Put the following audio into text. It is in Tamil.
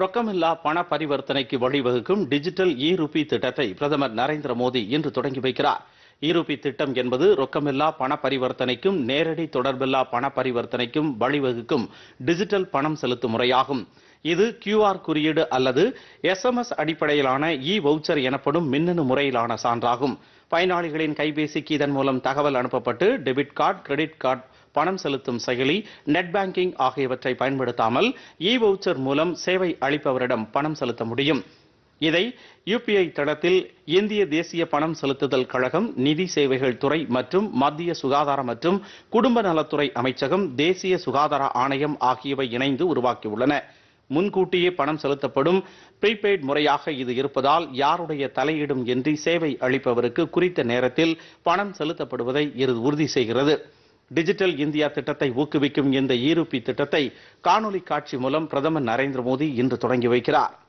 ரொக்கமில்லா பண பரிவர்த்தனைக்கு வழிவகுக்கும் டிஜிட்டல் இ ருபி திட்டத்தை பிரதமர் நரேந்திர மோடி இன்று தொடங்கி வைக்கிறார் ஈருபி திட்டம் என்பது ரொக்கமில்லா பண பரிவர்த்தனைக்கும் நேரடி தொடர்பில்லா பண பரிவர்த்தனைக்கும் வழிவகுக்கும் டிஜிட்டல் பணம் செலுத்தும் முறையாகும் இது கியூஆர் குறியீடு அல்லது எஸ்எம்எஸ் அடிப்படையிலான இ வவுச்சர் எனப்படும் மின்னணு முறையிலான சான்றாகும் பயனாளிகளின் கைபேசிக்கு இதன் மூலம் தகவல் அனுப்பப்பட்டு டெபிட் கார்டு கிரெடிட் கார்டு பணம் செலுத்தும் செயலி நெட் பேங்கிங் ஆகியவற்றை பயன்படுத்தாமல் இ வவுச்சர் மூலம் சேவை அளிப்பவரிடம் பணம் செலுத்த முடியும் இதை யுபிஐ தளத்தில் இந்திய தேசிய பணம் செலுத்துதல் கழகம் நிதி சேவைகள் துறை மற்றும் மத்திய சுகாதார மற்றும் குடும்ப நலத்துறை அமைச்சகம் தேசிய சுகாதார ஆணையம் ஆகியவை இணைந்து உருவாக்கியுள்ளன முன்கூட்டியே பணம் செலுத்தப்படும் ப்ரீபெய்ட் முறையாக இது இருப்பதால் யாருடைய தலையீடும் இன்றி சேவை அளிப்பவருக்கு குறித்த நேரத்தில் பணம் செலுத்தப்படுவதை இது உறுதி செய்கிறது டிஜிட்டல் இந்தியா திட்டத்தை ஊக்குவிக்கும் இந்த ஈருப்பி திட்டத்தை காணொலி காட்சி மூலம் பிரதமர் நரேந்திர மோடி இன்று தொடங்கி வைக்கிறார்